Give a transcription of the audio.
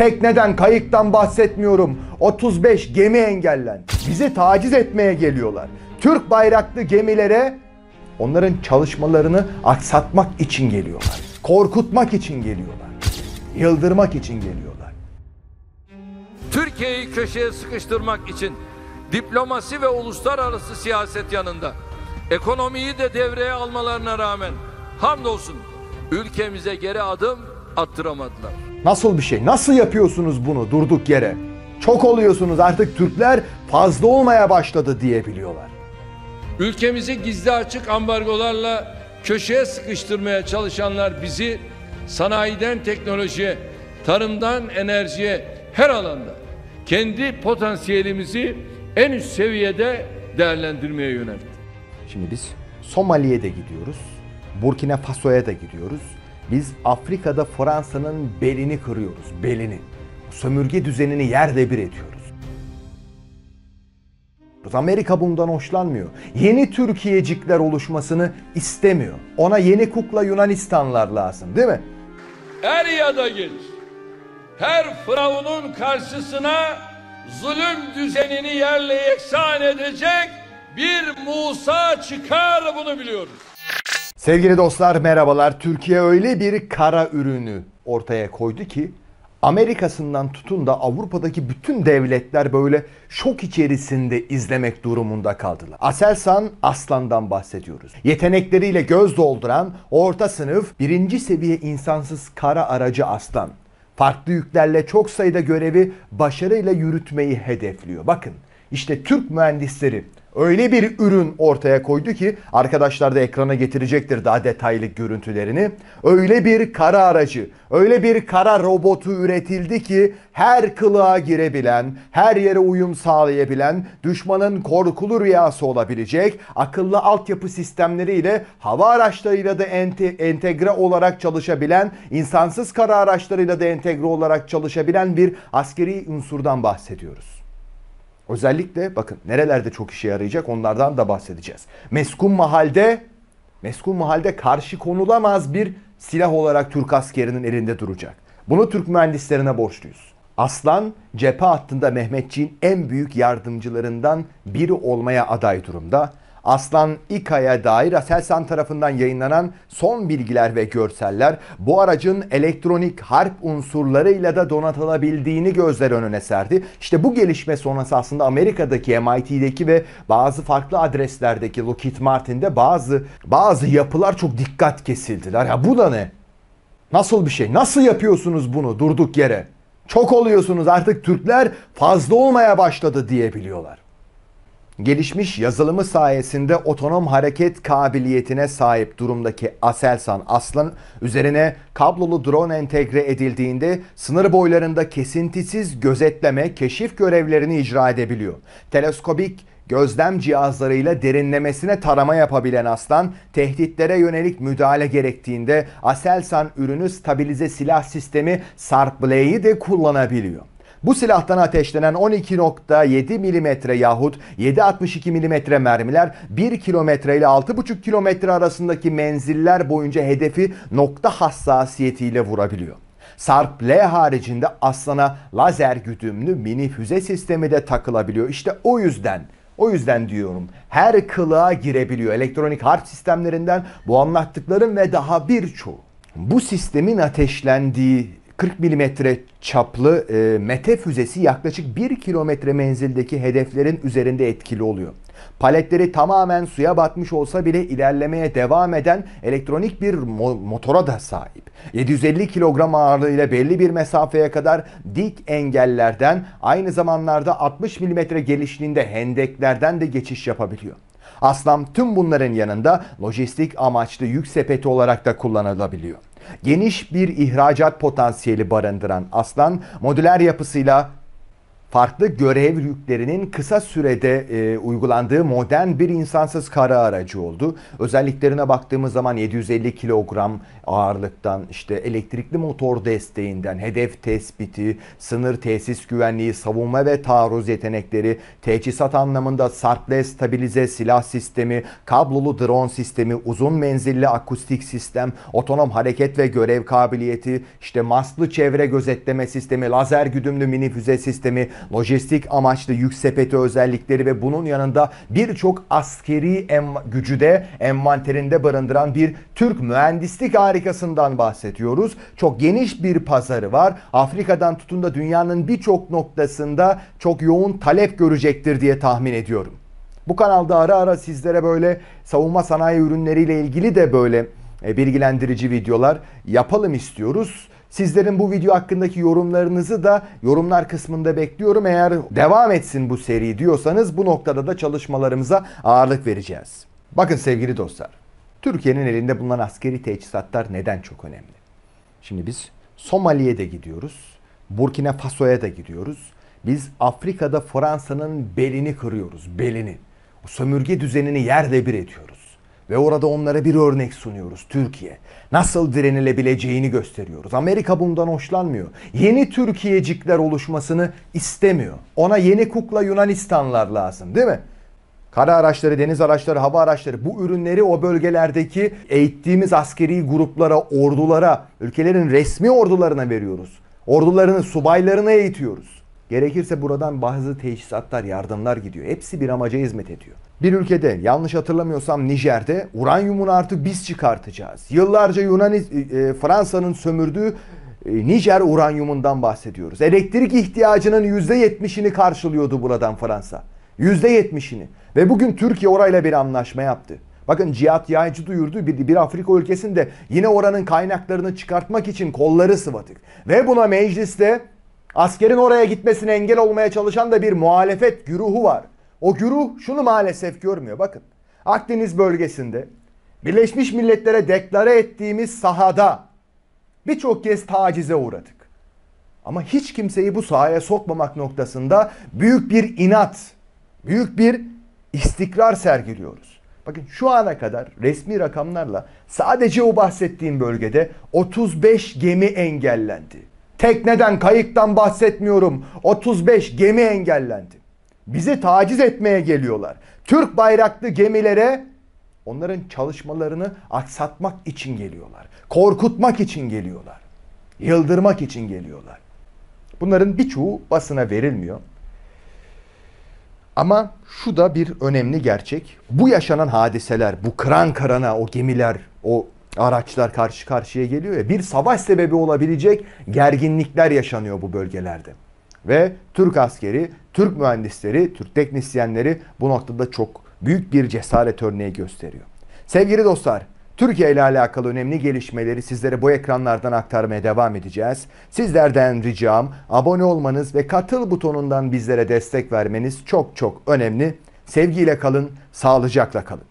Tekneden, kayıktan bahsetmiyorum. 35 gemi engellen, Bizi taciz etmeye geliyorlar. Türk bayraklı gemilere onların çalışmalarını aksatmak için geliyorlar. Korkutmak için geliyorlar. Yıldırmak için geliyorlar. Türkiye'yi köşeye sıkıştırmak için diplomasi ve uluslararası siyaset yanında ekonomiyi de devreye almalarına rağmen hamdolsun ülkemize geri adım attıramadılar. Nasıl bir şey? Nasıl yapıyorsunuz bunu durduk yere? Çok oluyorsunuz artık Türkler fazla olmaya başladı diyebiliyorlar. Ülkemizi gizli açık ambargolarla köşeye sıkıştırmaya çalışanlar bizi sanayiden teknolojiye, tarımdan enerjiye her alanda kendi potansiyelimizi en üst seviyede değerlendirmeye yöneltti. Şimdi biz Somali'ye de gidiyoruz, Burkina Faso'ya da gidiyoruz. Biz Afrika'da Fransa'nın belini kırıyoruz, belini. Sömürge düzenini yerle bir ediyoruz. Amerika bundan hoşlanmıyor. Yeni Türkiyecikler oluşmasını istemiyor. Ona yeni kukla Yunanistanlar lazım değil mi? Er ya da geç. Her firavunun karşısına zulüm düzenini yerle yeksan edecek bir Musa çıkar bunu biliyoruz. Sevgili dostlar merhabalar. Türkiye öyle bir kara ürünü ortaya koydu ki Amerika'sından tutun da Avrupa'daki bütün devletler böyle şok içerisinde izlemek durumunda kaldılar. Aselsan Aslan'dan bahsediyoruz. Yetenekleriyle göz dolduran orta sınıf birinci seviye insansız kara aracı Aslan. Farklı yüklerle çok sayıda görevi başarıyla yürütmeyi hedefliyor. Bakın işte Türk mühendisleri öyle bir ürün ortaya koydu ki arkadaşlar da ekrana getirecektir daha detaylı görüntülerini. Öyle bir kara aracı, öyle bir kara robotu üretildi ki her kılığa girebilen, her yere uyum sağlayabilen, düşmanın korkulu rüyası olabilecek, akıllı altyapı sistemleriyle hava araçlarıyla da ente, entegre olarak çalışabilen, insansız kara araçlarıyla da entegre olarak çalışabilen bir askeri unsurdan bahsediyoruz. Özellikle bakın nerelerde çok işe yarayacak onlardan da bahsedeceğiz. Meskun mahalde meskun mahalde karşı konulamaz bir silah olarak Türk askerinin elinde duracak. Bunu Türk mühendislerine borçluyuz. Aslan cephe hattında Mehmetçiğin en büyük yardımcılarından biri olmaya aday durumda Aslan İKA'ya dair Aselsan tarafından yayınlanan son bilgiler ve görseller bu aracın elektronik harp unsurlarıyla da donatılabildiğini gözler önüne serdi. İşte bu gelişme sonrası aslında Amerika'daki MIT'deki ve bazı farklı adreslerdeki Lockheed Martin'de bazı bazı yapılar çok dikkat kesildiler. Ya bu da ne? Nasıl bir şey? Nasıl yapıyorsunuz bunu durduk yere? Çok oluyorsunuz artık Türkler fazla olmaya başladı diyebiliyorlar gelişmiş yazılımı sayesinde otonom hareket kabiliyetine sahip durumdaki Aselsan Aslan üzerine kablolu drone entegre edildiğinde sınır boylarında kesintisiz gözetleme, keşif görevlerini icra edebiliyor. Teleskobik gözlem cihazlarıyla derinlemesine tarama yapabilen aslan, tehditlere yönelik müdahale gerektiğinde Aselsan ürünü stabilize silah sistemi Sarp Blade'i de kullanabiliyor. Bu silahtan ateşlenen 12.7 mm yahut 7.62 mm mermiler 1 kilometre ile 6.5 kilometre arasındaki menziller boyunca hedefi nokta hassasiyetiyle vurabiliyor. Sarp L haricinde aslana lazer güdümlü mini füze sistemi de takılabiliyor. İşte o yüzden o yüzden diyorum her kılığa girebiliyor. Elektronik harp sistemlerinden bu anlattıklarım ve daha birçoğu. Bu sistemin ateşlendiği 40 milimetre çaplı e, Mete füzesi yaklaşık 1 kilometre menzildeki hedeflerin üzerinde etkili oluyor. Paletleri tamamen suya batmış olsa bile ilerlemeye devam eden elektronik bir mo- motora da sahip. 750 kilogram ağırlığıyla belli bir mesafeye kadar dik engellerden aynı zamanlarda 60 milimetre gelişliğinde hendeklerden de geçiş yapabiliyor. Aslam tüm bunların yanında lojistik amaçlı yük sepeti olarak da kullanılabiliyor. Geniş bir ihracat potansiyeli barındıran Aslan, modüler yapısıyla farklı görev yüklerinin kısa sürede e, uygulandığı modern bir insansız kara aracı oldu. Özelliklerine baktığımız zaman 750 kilogram ağırlıktan işte elektrikli motor desteğinden hedef tespiti, sınır tesis güvenliği, savunma ve taarruz yetenekleri, teçhizat anlamında sarple stabilize silah sistemi, kablolu drone sistemi, uzun menzilli akustik sistem, otonom hareket ve görev kabiliyeti, işte maslı çevre gözetleme sistemi, lazer güdümlü mini füze sistemi, lojistik amaçlı yük sepeti özellikleri ve bunun yanında birçok askeri em- gücü de envanterinde barındıran bir Türk mühendislik harikasından bahsediyoruz. Çok geniş bir pazarı var. Afrika'dan tutun da dünyanın birçok noktasında çok yoğun talep görecektir diye tahmin ediyorum. Bu kanalda ara ara sizlere böyle savunma sanayi ürünleriyle ilgili de böyle e, bilgilendirici videolar yapalım istiyoruz. Sizlerin bu video hakkındaki yorumlarınızı da yorumlar kısmında bekliyorum. Eğer devam etsin bu seri diyorsanız bu noktada da çalışmalarımıza ağırlık vereceğiz. Bakın sevgili dostlar, Türkiye'nin elinde bulunan askeri teçhizatlar neden çok önemli? Şimdi biz Somali'ye de gidiyoruz, Burkina Faso'ya da gidiyoruz. Biz Afrika'da Fransa'nın belini kırıyoruz, belini. O sömürge düzenini yerle bir ediyoruz ve orada onlara bir örnek sunuyoruz Türkiye. Nasıl direnilebileceğini gösteriyoruz. Amerika bundan hoşlanmıyor. Yeni Türkiyecikler oluşmasını istemiyor. Ona yeni kukla Yunanistanlar lazım değil mi? Kara araçları, deniz araçları, hava araçları bu ürünleri o bölgelerdeki eğittiğimiz askeri gruplara, ordulara, ülkelerin resmi ordularına veriyoruz. Ordularının subaylarını eğitiyoruz. Gerekirse buradan bazı teşhisatlar, yardımlar gidiyor. Hepsi bir amaca hizmet ediyor. Bir ülkede yanlış hatırlamıyorsam Nijer'de uranyumun artık biz çıkartacağız. Yıllarca Yunan e, e, Fransa'nın sömürdüğü e, Nijer uranyumundan bahsediyoruz. Elektrik ihtiyacının %70'ini karşılıyordu buradan Fransa. %70'ini. Ve bugün Türkiye orayla bir anlaşma yaptı. Bakın Cihat Yaycı duyurdu bir, bir Afrika ülkesinde yine oranın kaynaklarını çıkartmak için kolları sıvadık. Ve buna mecliste Askerin oraya gitmesine engel olmaya çalışan da bir muhalefet güruhu var. O güruh şunu maalesef görmüyor. Bakın Akdeniz bölgesinde Birleşmiş Milletler'e deklare ettiğimiz sahada birçok kez tacize uğradık. Ama hiç kimseyi bu sahaya sokmamak noktasında büyük bir inat, büyük bir istikrar sergiliyoruz. Bakın şu ana kadar resmi rakamlarla sadece o bahsettiğim bölgede 35 gemi engellendi. Tekneden, kayıktan bahsetmiyorum. 35 gemi engellendi. Bizi taciz etmeye geliyorlar. Türk bayraklı gemilere onların çalışmalarını aksatmak için geliyorlar. Korkutmak için geliyorlar. Yıldırmak için geliyorlar. Bunların birçoğu basına verilmiyor. Ama şu da bir önemli gerçek. Bu yaşanan hadiseler, bu kıran karana, o gemiler, o araçlar karşı karşıya geliyor ya bir savaş sebebi olabilecek gerginlikler yaşanıyor bu bölgelerde. Ve Türk askeri, Türk mühendisleri, Türk teknisyenleri bu noktada çok büyük bir cesaret örneği gösteriyor. Sevgili dostlar, Türkiye ile alakalı önemli gelişmeleri sizlere bu ekranlardan aktarmaya devam edeceğiz. Sizlerden ricam abone olmanız ve katıl butonundan bizlere destek vermeniz çok çok önemli. Sevgiyle kalın, sağlıcakla kalın.